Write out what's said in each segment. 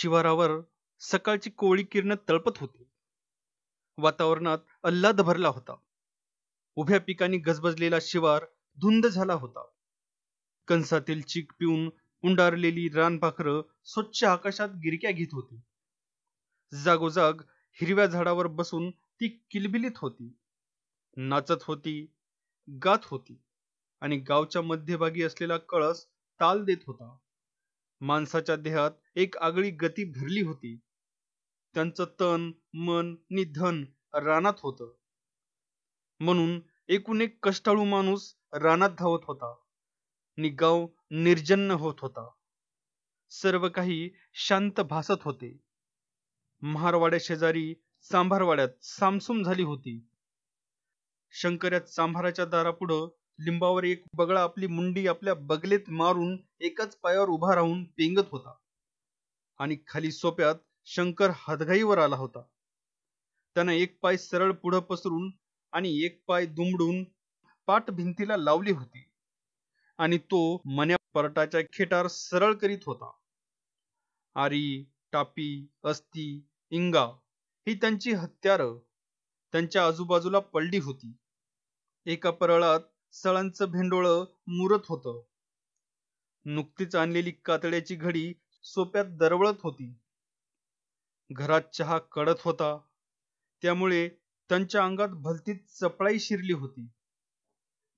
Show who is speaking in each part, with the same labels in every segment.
Speaker 1: शिवारावर सकाळची कोळी किरण तळपत होती वातावरणात अल्लाद भरला होता उभ्या पिकांनी गजबजलेला शिवार धुंद झाला होता कंसातील चीक पिऊन उंडारलेली रानपाखरं स्वच्छ आकाशात गिरक्या घेत होती जागोजाग हिरव्या झाडावर बसून ती किलबिलीत होती नाचत होती गात होती आणि गावच्या मध्यभागी असलेला कळस ताल देत होता माणसाच्या देहात एक आगळी गती भरली होती त्यांचं तन मन निधन, धन रानात होत म्हणून एकूण एक कष्टाळू माणूस रानात धावत होता नि गाव निर्जन्न होत होता सर्व काही शांत भासत होते महारवाड्या शेजारी सांभारवाड्यात सामसूम झाली होती शंकर्यात सांभाराच्या दारापुढं लिंबावर एक बगळा आपली मुंडी आपल्या बगलेत मारून एकाच पायावर उभा राहून पेंगत होता आणि खाली सोप्यात शंकर हातघाईवर आला होता त्यानं एक पाय सरळ पुढं पसरून आणि एक पाय दुमडून पाट भिंतीला लावली होती आणि तो मन्या परटाच्या खेटार सरळ करीत होता आरी टापी अस्ती इंगा ही त्यांची हत्यारं त्यांच्या आजूबाजूला पडली होती एका परळात सळांचं भेंडोळ मुरत होतं नुकतीच आणलेली कातड्याची घडी सोप्यात दरवळत होती घरात चहा कडत होता त्यामुळे त्यांच्या अंगात भलतीच चपळाई शिरली होती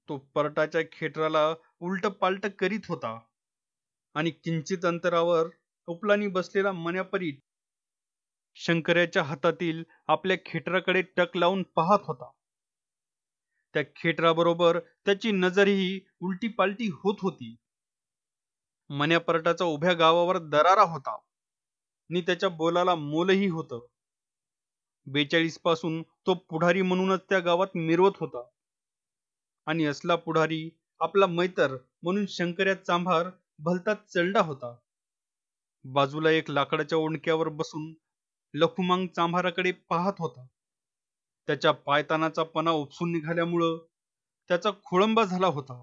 Speaker 1: तो परटाच्या खेटराला उलट पालट करीत होता आणि किंचित अंतरावर उपलानी बसलेला मन्यापरी शंकराच्या हातातील आपल्या खेटराकडे टक लावून पाहत होता त्या खेटराबरोबर त्याची नजरही उलटी पालटी होत होती मन्या पर्टाचा उभ्या गावावर दरारा होता नि त्याच्या बोलाला मोलही होत बेचाळीस पासून तो पुढारी म्हणूनच त्या गावात मिरवत होता आणि असला पुढारी आपला मैतर म्हणून शंकर्या चांभार भलता चलडा होता बाजूला एक लाकडाच्या ओंडक्यावर बसून लखुमांग चांभाराकडे पाहत होता त्याच्या पायतानाचा पणा उपसून निघाल्यामुळं त्याचा खोळंबा झाला होता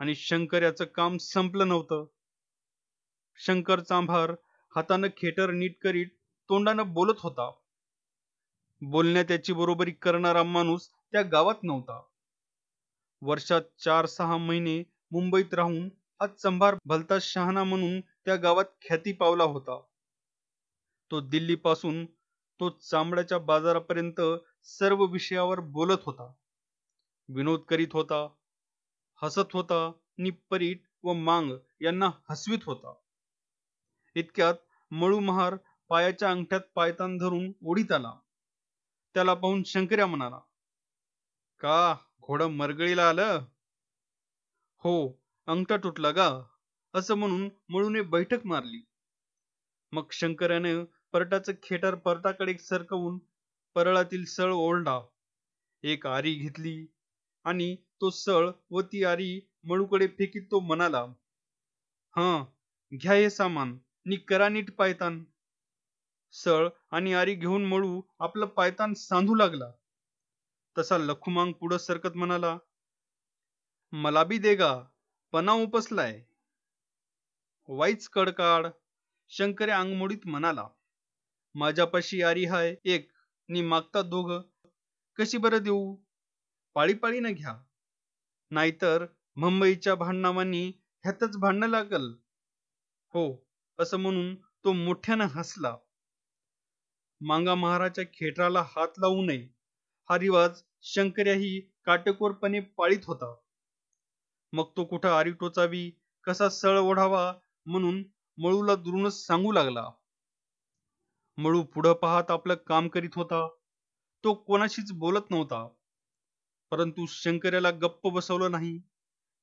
Speaker 1: आणि शंकर याचं काम संपलं नव्हतं शंकर चांभार हातानं खेटर नीट करीत तोंडानं बोलत होता बोलण्या त्याची बरोबरी करणारा माणूस त्या गावात नव्हता वर्षात चार सहा महिने मुंबईत राहून आज चंभार भलता शहाणा म्हणून त्या गावात ख्याती पावला होता तो दिल्लीपासून तो चामड्याच्या बाजारापर्यंत सर्व विषयावर बोलत होता विनोद करीत होता हसत होता नि परीट व मांग यांना हसवीत होता इतक्यात मळू महार पायाच्या अंगठ्यात पायतान धरून ओढीत आला त्याला पाहून शंकर्या म्हणाला का घोडा मरगळीला आलं हो अंगठा तुटला गा असं म्हणून मळूने बैठक मारली मग शंकराने परटाचं खेटर परताकडे सरकवून परळातील सळ ओढला एक आरी घेतली आणि तो सळ व ती आरी मळूकडे फेकीत तो म्हणाला हा घ्या हे सामान नी करा नीट पायतान सळ आणि आरी घेऊन मळू आपलं पायतान सांधू लागला तसा लखुमांग पुढं सरकत म्हणाला मला बी देगा पणा उपसलाय वाईच कडकाड शंकरे अंगमोडीत म्हणाला माझ्यापाशी आरी हाय एक नी मागता दोघ कशी बरं देऊ न घ्या नाहीतर मुंबईच्या भांडणामानी ह्यातच भांडणं लागल हो असं म्हणून तो मोठ्यानं हसला मांगा महाराजच्या खेटराला हात लावू नये हा रिवाज शंकर्याही काटेकोरपणे पाळीत होता मग तो कुठं आरी टोचावी कसा सळ ओढावा म्हणून मळूला दुरूनच सांगू लागला मळू पुढं पाहत आपलं काम करीत होता तो कोणाशीच बोलत नव्हता परंतु शंकर्याला गप्प बसवलं नाही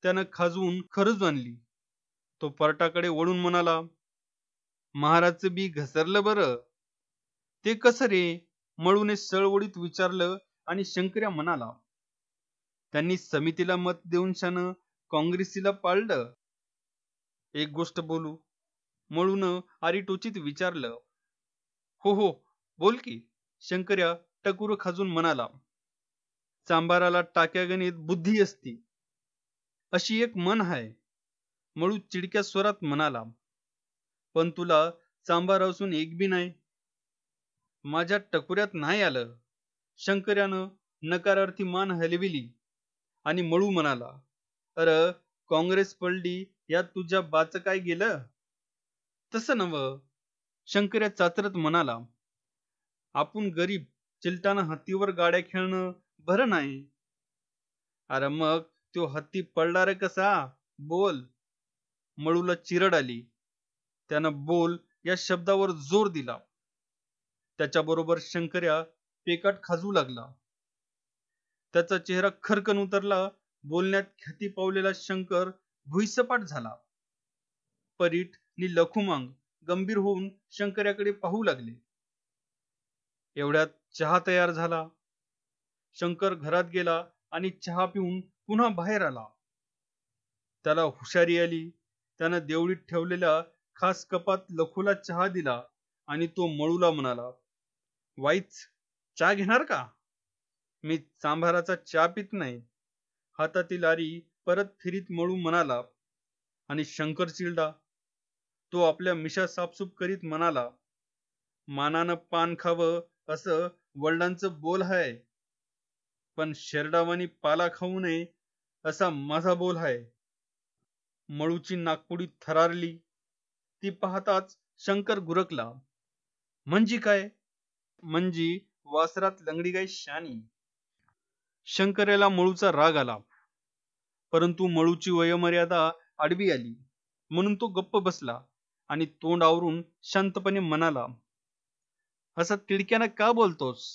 Speaker 1: त्यानं खाजवून खरंच आणली तो परटाकडे वळून म्हणाला महाराजचं बी घसरलं बरं ते कसं रे मळूने चळवळीत विचारलं आणि शंकर्या म्हणाला त्यांनी समितीला मत देऊन शान काँग्रेसीला पाळलं एक गोष्ट बोलू मळून आरिटोचित विचारलं हो हो बोल की शंकर्या टकुर खाजून म्हणाला टाक्या गणित बुद्धी असती अशी एक मन आहे मळू चिडक्या स्वरात म्हणाला पण तुला चांबार असून एक बी नाही माझ्या टकुऱ्यात नाही आलं शंकर्यानं नकारार्थी मान हलविली आणि मळू म्हणाला अर काँग्रेस पडली यात तुझ्या बाच काय गेलं तसं नव शंकर्या चाचरत म्हणाला आपण गरीब चिलटाना हत्तीवर गाड्या खेळणं बरं नाही अरे मग तो हत्ती पडणार आहे कसा बोल मळूला चिरड आली त्यानं बोल या शब्दावर जोर दिला त्याच्याबरोबर शंकर्या पेकाट खाजू लागला त्याचा चेहरा खरकन उतरला बोलण्यात ख्याती पावलेला शंकर भुईसपाट झाला परीट नि लखुमांग गंभीर होऊन शंकऱ्याकडे पाहू लागले एवढ्यात चहा तयार झाला शंकर घरात गेला आणि चहा पिऊन पुन्हा बाहेर आला त्याला हुशारी आली त्यानं देवळीत ठेवलेल्या खास कपात लखूला चहा दिला आणि तो मळूला म्हणाला वाईच चहा घेणार का मी सांभाराचा चहा पित नाही हातातील आरी परत फिरीत मळू म्हणाला आणि शंकर चिल्डा तो आपल्या मिशा साफसूप करीत म्हणाला मानानं पान खावं असं वडिलांचं बोल हाय पण शेरडावानी पाला खाऊ नये असा माझा बोल हाय मळूची नागपुडी थरारली ती पाहताच शंकर गुरकला म्हणजे काय म्हणजे वासरात लंगडी गाय शानी शंकरेला मळूचा राग आला परंतु मळूची वयमर्यादा आडवी आली म्हणून तो गप्प बसला आणि तोंड आवरून शांतपणे म्हणाला असं तिडक्यानं का बोलतोस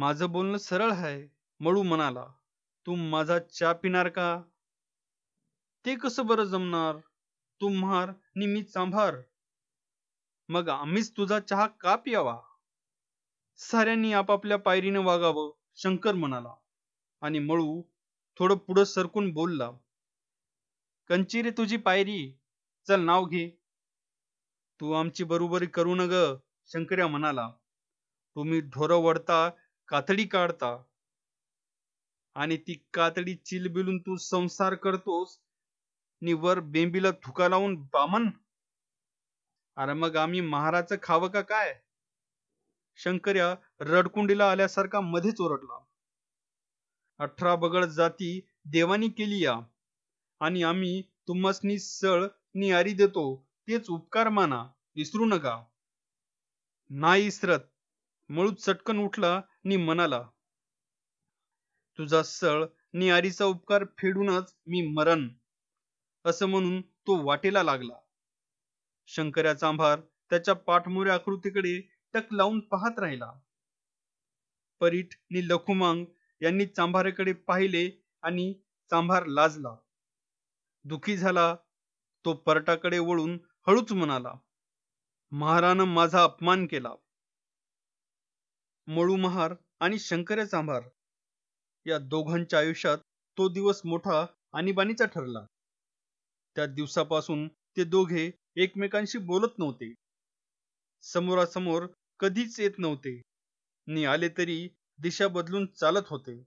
Speaker 1: माझं बोलणं सरळ आहे मळू म्हणाला तू माझा चहा पिणार का ते कसं बरं जमणार तू म्हार नि मी चांभार मग आम्हीच तुझा चहा का पियावा साऱ्यांनी आपापल्या पायरीनं वागावं शंकर म्हणाला आणि मळू थोडं पुढं सरकून बोलला कंची तुझी पायरी चल नाव घे तू आमची बरोबरी करू न ग शंकर्या म्हणाला तुम्ही ढोर वडता कातडी काढता आणि ती कातडी चिलबिलून तू संसार करतोस वर बेंबीला थुका लावून बामन अरे मग आम्ही महाराज खावं का काय शंकर्या रडकुंडीला आल्यासारखा मध्येच ओरडला अठरा बगड जाती देवानी केली या आणि आम्ही तुमसनी सळ नि आरी देतो तेच उपकार माना विसरू नका नाही इसरत मळूत चटकन उठला नि म्हणाला तुझा सळ नि आरीचा उपकार फेडूनच मी मरण असं म्हणून तो वाटेला लागला शंकर्या चांभार त्याच्या पाठमोऱ्या आकृतीकडे टक लावून पाहत राहिला परीठ नि लखुमांग यांनी चांभारेकडे पाहिले आणि चांभार लाजला दुखी झाला तो परटाकडे वळून हळूच म्हणाला महारानं माझा अपमान केला मळू महार आणि शंकरे चांभार या दोघांच्या आयुष्यात तो दिवस मोठा आणीबाणीचा ठरला त्या दिवसापासून ते दोघे एकमेकांशी बोलत नव्हते समोरासमोर कधीच येत नव्हते नि आले तरी दिशा बदलून चालत होते